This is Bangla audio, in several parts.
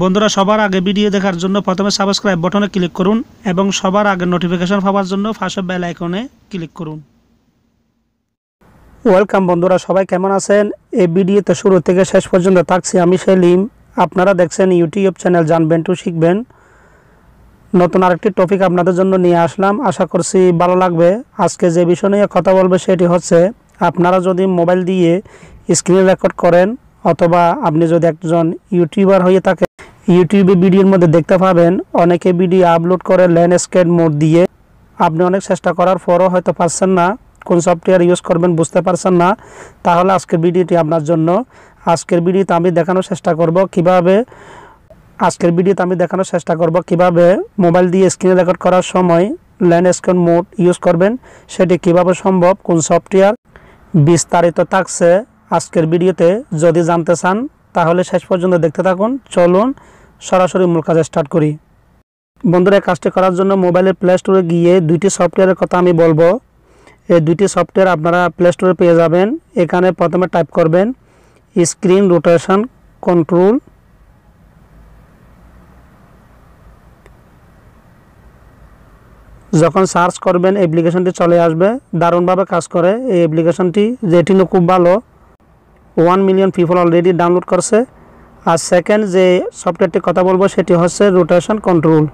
বন্ধুরা সবার আগে ভিডিও দেখার জন্য প্রথমে সাবস্ক্রাইব বটনে ক্লিক করুন এবং সবার আগে নোটিফিকেশন পাওয়ার জন্য ফার্স্ট বেল আইকনে ক্লিক করুন ওয়েলকাম বন্ধুরা সবাই কেমন আছেন এই ভিডিওতে শুরু থেকে শেষ পর্যন্ত থাকছি আমি সেলিম আপনারা দেখছেন ইউটিউব চ্যানেল জানবেন টু শিখবেন নতুন আরেকটি টপিক আপনাদের জন্য নিয়ে আসলাম আশা করছি ভালো লাগবে আজকে যে বিষয় নিয়ে কথা বলবে সেটি হচ্ছে আপনারা যদি মোবাইল দিয়ে স্ক্রিন রেকর্ড করেন অথবা আপনি যদি একজন ইউটিউবার হয়ে থাকেন ইউটিউবে ভিডিওর মধ্যে দেখতে পাবেন অনেকে ভিডিও আপলোড করে ল্যান্ডস্কেপ মোড দিয়ে আপনি অনেক চেষ্টা করার পরও হয়তো পারছেন না কোন সফটওয়্যার ইউজ করবেন বুঝতে পারছেন না তাহলে আজকের ভিডিওটি আপনার জন্য আজকের ভিডিওতে আমি দেখানোর চেষ্টা করব কিভাবে আজকের ভিডিওতে আমি দেখানোর চেষ্টা করব কিভাবে মোবাইল দিয়ে স্ক্রিনে রেকর্ড করার সময় ল্যান্ডস্কেপ মোড ইউজ করবেন সেটি কিভাবে সম্ভব কোন সফটওয়্যার বিস্তারিত থাকছে আজকের ভিডিওতে যদি জানতে চান তাহলে শেষ পর্যন্ত দেখতে থাকুন চলুন সরাসরি মূল কাজে স্টার্ট করি বন্ধুরা কাজটি করার জন্য মোবাইলের প্লে স্টোরে গিয়ে দুইটি সফটওয়্যারের কথা আমি বলবো এই দুইটি সফটওয়্যার আপনারা প্লে স্টোরে পেয়ে যাবেন এখানে প্রথমে টাইপ করবেন স্ক্রিন রোটেশন কন্ট্রোল যখন সার্চ করবেন অ্যাপ্লিকেশনটি চলে আসবে দারুণভাবে কাজ করে এই অ্যাপ্লিকেশনটি রেটিনও খুব ভালো one million people already download করছে আর সেকেন্ড যে সফটওয়্যারটি কথা বলবো সেটি হচ্ছে রোটেশন কন্ট্রোল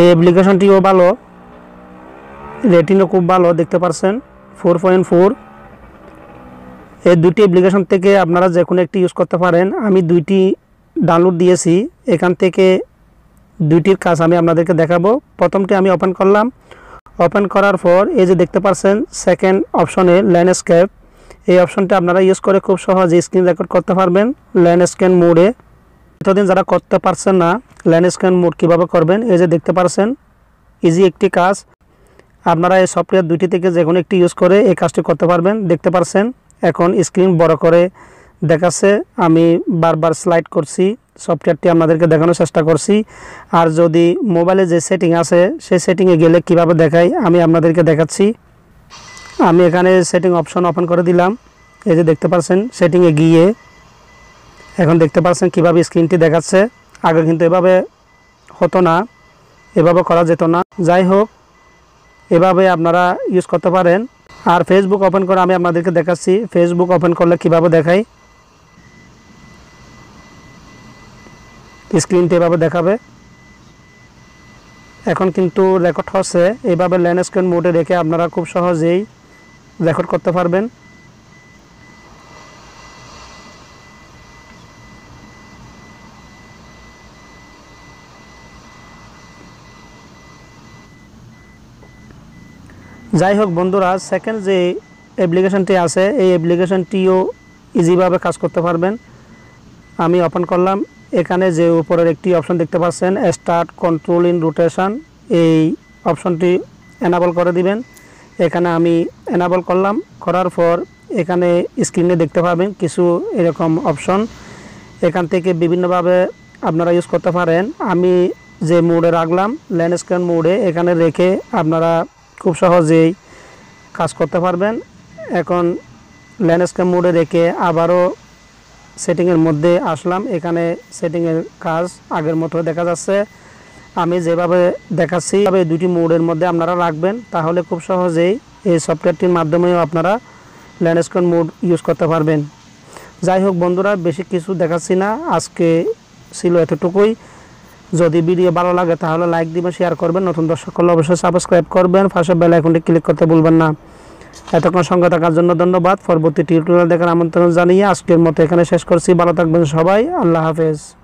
এই অ্যাপ্লিকেশনটিও ভালো রেটিংও খুব ভালো দেখতে পারছেন ফোর পয়েন্ট ফোর এই দুটি অ্যাপ্লিকেশন থেকে আপনারা যে কোনো একটি ইউজ করতে পারেন আমি দুইটি ডাউনলোড দিয়েছি এখান থেকে দুইটির কাজ আমি আপনাদেরকে দেখাবো প্রথমটি আমি ওপেন করলাম ওপেন করার পর এই যে দেখতে পাচ্ছেন সেকেন্ড অপশনে ল্যান্ডস্কেপ এই অপশনটা আপনারা ইউজ করে খুব সহজে স্ক্রিন রেকর্ড করতে পারবেন ল্যান্ডস্কেন মোডে এতদিন যারা করতে পারছেন না ল্যান্ডস্কেন মোড কিভাবে করবেন এই যে দেখতে পারছেন ইজি একটি কাজ আপনারা এই সফটওয়্যার দুইটি থেকে যে কোনো একটি ইউজ করে এই কাজটি করতে পারবেন দেখতে পারছেন এখন স্ক্রিন বড় করে দেখাচ্ছে আমি বারবার স্লাইড করছি সফটওয়্যারটি আপনাদেরকে দেখানোর চেষ্টা করছি আর যদি মোবাইলে যে সেটিং আছে সেই সেটিংয়ে গেলে কিভাবে দেখাই আমি আপনাদেরকে দেখাচ্ছি আমি এখানে সেটিং অপশন ওপেন করে দিলাম এই যে দেখতে পাচ্ছেন সেটিংয়ে গিয়ে এখন দেখতে পাচ্ছেন কিভাবে স্ক্রিনটি দেখাচ্ছে আগে কিন্তু এভাবে হতো না এভাবে করা যেত না যাই হোক এভাবে আপনারা ইউজ করতে পারেন আর ফেসবুক ওপেন করে আমি আপনাদেরকে দেখাচ্ছি ফেসবুক ওপেন করলে কিভাবে দেখাই স্ক্রিনটি এভাবে দেখাবে এখন কিন্তু রেকর্ড হচ্ছে এইভাবে স্ক্রিন মোডে রেখে আপনারা খুব সহজেই রেকর্ড করতে পারবেন যাই হোক বন্ধুরা সেকেন্ড যে অ্যাপ্লিকেশানটি আছে এই অ্যাপ্লিকেশানটিও ইজিভাবে কাজ করতে পারবেন আমি ওপেন করলাম এখানে যে উপরের একটি অপশন দেখতে পাচ্ছেন স্টার্ট কন্ট্রোল ইন রোটেশান এই অপশনটি এনাবল করে দিবেন এখানে আমি এনাবল করলাম করার পর এখানে স্ক্রিনে দেখতে পাবেন কিছু এরকম অপশন এখান থেকে বিভিন্নভাবে আপনারা ইউজ করতে পারেন আমি যে মোডে রাখলাম ল্যান্ডস্ক্যান মোডে এখানে রেখে আপনারা খুব সহজেই কাজ করতে পারবেন এখন ল্যান্ডস্ক্যান মোডে রেখে আবারও সেটিংয়ের মধ্যে আসলাম এখানে সেটিংয়ের কাজ আগের মতো দেখা যাচ্ছে আমি যেভাবে দেখাচ্ছি এই দুটি মোডের মধ্যে আপনারা রাখবেন তাহলে খুব সহজেই এই সফটওয়্যারটির মাধ্যমেও আপনারা ল্যান্ডস্কন মোড ইউজ করতে পারবেন যাই হোক বন্ধুরা বেশি কিছু দেখাচ্ছি না আজকে ছিল এতটুকুই যদি ভিডিও ভালো লাগে তাহলে লাইক দিবেন শেয়ার করবেন নতুন দর্শক হলে অবশ্যই সাবস্ক্রাইব করবেন ফার্স্ট বেল আইকনটি ক্লিক করতে ভুলবেন না এতক্ষণ সঙ্গে থাকার জন্য ধন্যবাদ পরবর্তী টিউটোরিয়াল দেখার আমন্ত্রণ জানিয়ে আজকের মতো এখানে শেষ করছি ভালো থাকবেন সবাই আল্লাহ হাফেজ